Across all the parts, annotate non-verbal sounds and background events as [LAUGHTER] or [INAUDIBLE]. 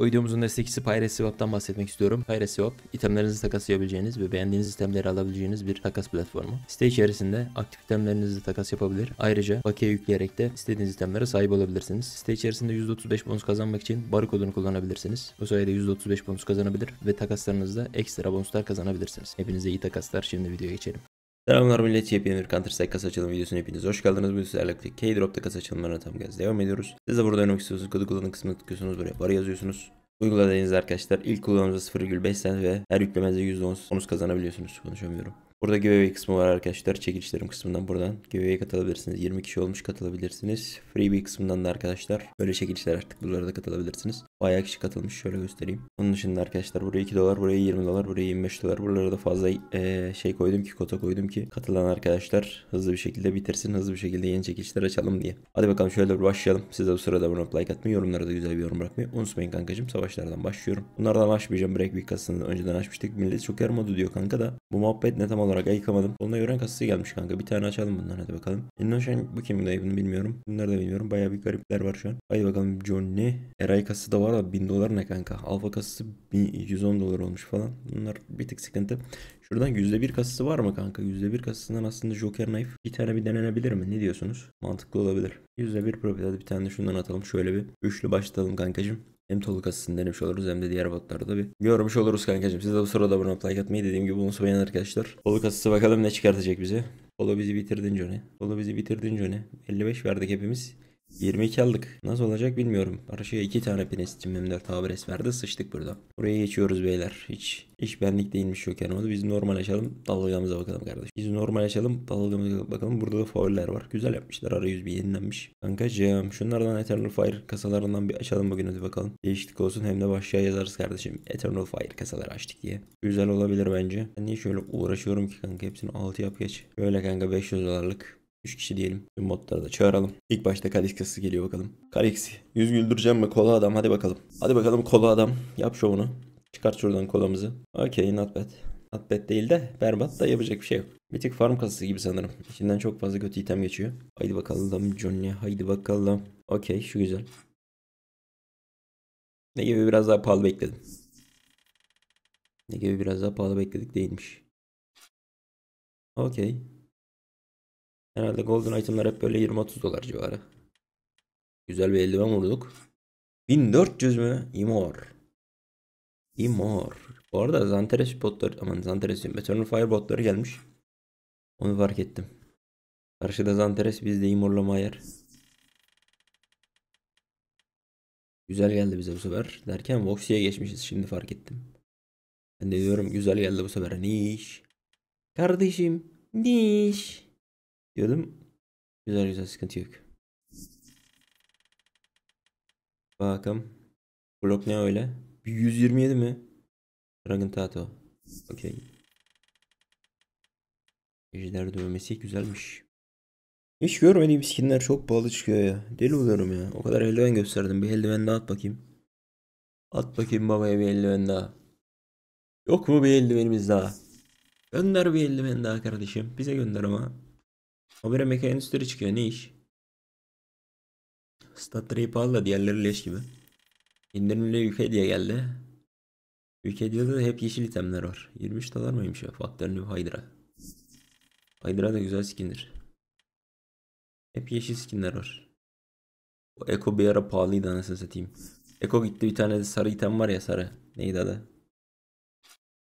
Bu videomuzun destekçisi PyreSwap'tan bahsetmek istiyorum. PyreSwap, itemlerinizi takaslayabileceğiniz ve beğendiğiniz itemleri alabileceğiniz bir takas platformu. Site içerisinde aktif itemlerinizi takas yapabilir. Ayrıca bakiye yükleyerek de istediğiniz itemlere sahip olabilirsiniz. Site içerisinde %35 bonus kazanmak için barkodunu kullanabilirsiniz. Bu sayede %35 bonus kazanabilir ve takaslarınızda ekstra bonuslar kazanabilirsiniz. Hepinize iyi takaslar. Şimdi videoya geçelim. Selamlar millet yepyeni bir Counter Strike kasa açılım videosuna hepiniz hoş geldiniz. bu sizlerle birlikte K-Drop'ta kasa açılımlarına tam gaz devam ediyoruz. Siz de burada oynamak istiyorsanız kodu kullanım kısmına tıklıyorsunuz buraya para yazıyorsunuz. Uyguladığınız arkadaşlar ilk kullanımda 0,5 sent ve her yüklemenizde %10 bonus kazanabiliyorsunuz. Konuşamıyorum. Burada giveaway kısmı var arkadaşlar. Çekilişlerim kısmından buradan giveaway'e katılabilirsiniz. 20 kişi olmuş katılabilirsiniz. Freebie kısmından da arkadaşlar böyle çekilişler artık buralara da katılabilirsiniz. Bayağı kişi katılmış. Şöyle göstereyim. Onun dışında arkadaşlar buraya 2 dolar, buraya 20 dolar, buraya 25 dolar. Buralara da fazla e, şey koydum ki kota koydum ki katılan arkadaşlar hızlı bir şekilde bitirsin. Hızlı bir şekilde yeni çekilişler açalım diye. Hadi bakalım şöyle bir başlayalım. Siz de bu sırada abone like atmayı, yorumlara da güzel bir yorum bırakmayı unutmayın kankacım. Savaşlardan başlıyorum. Bunlardan başlayacağım. Break kasını önceden açmıştık. Millet çok yer modu diyor kanka da. Bu muhabbet ne tam olarak olarak ayıkamadım. Koluna yören kasası gelmiş kanka. Bir tane açalım bundan hadi bakalım. Endoşen bu kimin bunu bilmiyorum. Bunları da bilmiyorum. Baya bir garipler var şu an. Hadi bakalım Johnny. Eray kasası da var da 1000 dolar ne kanka. Alfa kasası 110 dolar olmuş falan. Bunlar bir tık sıkıntı. Şuradan %1 kasası var mı kanka? %1 kasasından aslında Joker Knife bir tane bir denenebilir mi? Ne diyorsunuz? Mantıklı olabilir. %1 profit hadi bir tane de şundan atalım. Şöyle bir üçlü başlatalım kankacım. Hem Tolga kasasını denemiş oluruz hem de diğer botları da bir görmüş oluruz kankacığım. Siz de bu sırada abone olup like atmayı dediğim gibi unutmayın arkadaşlar. Tolga kasası bakalım ne çıkartacak bize. Polo bizi bitirdin Johnny. Polo bizi bitirdin Johnny. 55 verdik hepimiz. 22 aldık. Nasıl olacak bilmiyorum. Karşıya iki tane pines için M4 habres verdi. Sıçtık burada. Buraya geçiyoruz beyler. Hiç iş benlik değilmiş yok yani. Biz normal açalım. Dalgamıza bakalım kardeş. Biz normal açalım. Dalgamıza bakalım. Burada da fauller var. Güzel yapmışlar. Ara Arayüz bir yenilenmiş. Kankacığım şunlardan Eternal Fire kasalarından bir açalım bugün hadi bakalım. Değişiklik olsun hem de başlığa yazarız kardeşim. Eternal Fire kasaları açtık diye. Güzel olabilir bence. Ben niye şöyle uğraşıyorum ki kanka hepsini 6 yap geç. Böyle kanka 500 dolarlık 3 kişi diyelim. Tüm modları da çağıralım. İlk başta Kaliskası geliyor bakalım. Kaliksi. Yüz güldüreceğim mi? Kola adam hadi bakalım. Hadi bakalım kola adam. Yap şovunu. Çıkart şuradan kolamızı. Okey not bad. Not bad değil de berbat da yapacak bir şey yok. Bir tık farm kasası gibi sanırım. İçinden çok fazla kötü item geçiyor. Haydi bakalım Johnny. Haydi bakalım. Okey şu güzel. Ne gibi biraz daha pahalı bekledim. Ne gibi biraz daha pahalı bekledik değilmiş. Okey. Herhalde golden itemlar hep böyle 20-30 dolar civarı. Güzel bir eldiven vurduk. 1400 mü? Imor. Imor. Bu arada Zanteres botları, aman Zanteres diyorum. Eternal Fire botları gelmiş. Onu fark ettim. Karşıda Zanteres bizde Imor'la Mayer. Güzel geldi bize bu sefer. Derken Voxi'ye geçmişiz şimdi fark ettim. Ben de diyorum güzel geldi bu sefer. niş. Kardeşim. niş. iş? diyordum. Güzel güzel sıkıntı yok. Bakalım. Blok ne öyle? 127 mi? Dragon Tato. Okey. Ejder dövmesi güzelmiş. Hiç görmediğim skinler çok pahalı çıkıyor ya. Deli oluyorum ya. O kadar eldiven gösterdim. Bir eldiven daha at bakayım. At bakayım babaya bir eldiven daha. Yok mu bir eldivenimiz daha? Gönder bir eldiven daha kardeşim. Bize gönder ama. Habire meka endüstri çıkıyor. Ne iş? Statları pahalı da diğerleri leş gibi. İndirimli ülke diye geldi. Ülkede de hep yeşil itemler var. 23 dolar mıymış ya? Faktör New Hydra. Hydra da güzel skindir. Hep yeşil skinler var. O Eko bir ara pahalıydı anasını satayım. Eko gitti bir tane de sarı item var ya sarı. Neydi adı?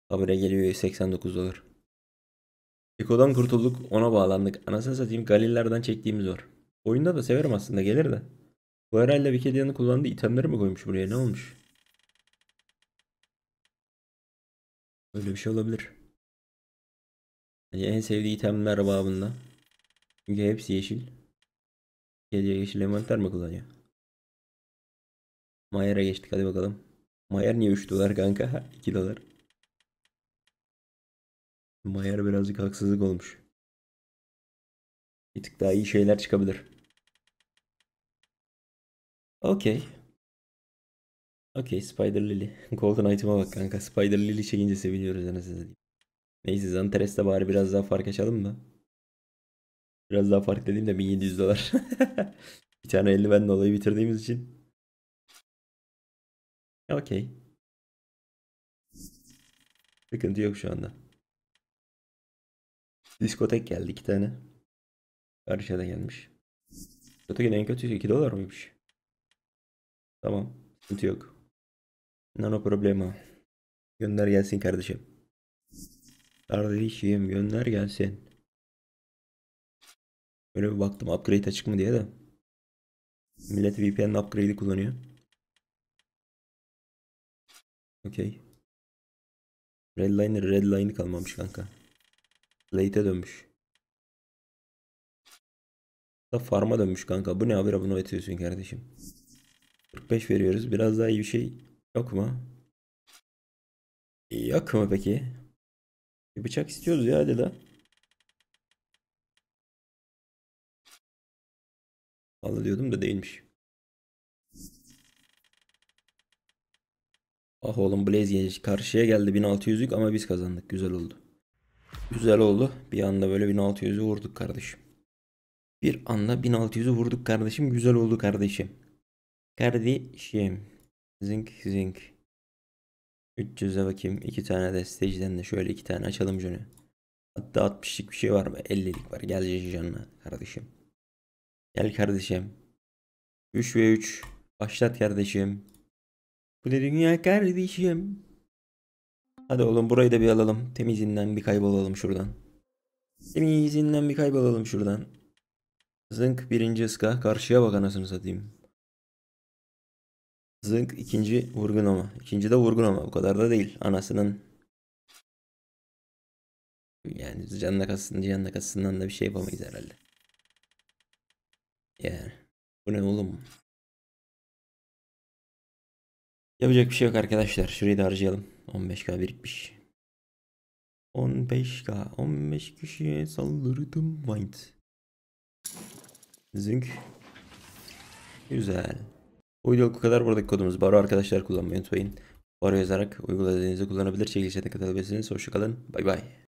Habire geliyor 89 dolar. Eko'dan kurtulduk ona bağlandık. Anasını satayım Galillerden çektiğimiz var. Oyunda da severim aslında gelir de. Bu herhalde Wikipedia'nın kullandığı itemleri mi koymuş buraya ne olmuş? Öyle bir şey olabilir. Yani en sevdiği itemler babında. Çünkü hepsi yeşil. Kediye yeşil envanter mi kullanıyor? Mayer'e geçtik hadi bakalım. Mayer niye 3 dolar kanka? 2 [LAUGHS] dolar. Mayer birazcık haksızlık olmuş. Bir tık daha iyi şeyler çıkabilir. Okey. Okey Spider Lily. [LAUGHS] Golden Item'a bak kanka. Spider Lily çekince seviniyoruz anasını satayım. Neyse Zantares'te bari biraz daha fark açalım mı? Biraz daha fark dediğimde de 1700 dolar. [LAUGHS] bir tane 50 ben olayı bitirdiğimiz için. Okey. Sıkıntı yok şu anda. Diskotek geldi iki tane. Karşıya da gelmiş. Diskotekin en kötüsü 2 dolar mıymış? Tamam. Sıkıntı yok. Nano problema. Gönder gelsin kardeşim. Kardeşim gönder gelsin. Böyle bir baktım upgrade açık mı diye de. Millet VPN upgrade'i kullanıyor. Okey. Redline'ı redline'ı kalmamış kanka. Late'e dönmüş. Da farm'a dönmüş kanka. Bu ne abi bunu etiyorsun kardeşim. 45 veriyoruz. Biraz daha iyi bir şey yok mu? Yok mu peki? Bir bıçak istiyoruz ya hadi da. Vallahi diyordum da değilmiş. Ah oğlum Blaze karşıya geldi 1600'lük ama biz kazandık. Güzel oldu. Güzel oldu. Bir anda böyle 1600'ü vurduk kardeşim. Bir anda 1600'ü vurduk kardeşim. Güzel oldu kardeşim. Kardeşim. Zink zink. 300'e bakayım. iki tane de desteciden de şöyle iki tane açalım canı. Hatta 60'lık bir şey var mı? 50'lik var. Gel canına kardeşim. Gel kardeşim. 3 ve 3. Başlat kardeşim. Bu dünya kardeşim. Hadi oğlum burayı da bir alalım. Temizinden bir kaybolalım şuradan. Temizinden bir kaybolalım şuradan. Zınk birinci ıska. Karşıya bak anasını satayım. Zınk ikinci vurgun ama. İkinci de vurgun ama. Bu kadar da değil. Anasının. Yani canla kasın canla kasından da bir şey yapamayız herhalde. Yani. Bu ne oğlum? Yapacak bir şey yok arkadaşlar. Şurayı da harcayalım. 15k birikmiş. 15k 15 kişiye saldırdım White. Zünk. Güzel. Uydu bu kadar buradaki kodumuz Baro arkadaşlar kullanmayı unutmayın. Baro yazarak uyguladığınızı kullanabilir. Çekilişe de katılabilirsiniz. Hoşçakalın. Bay bay.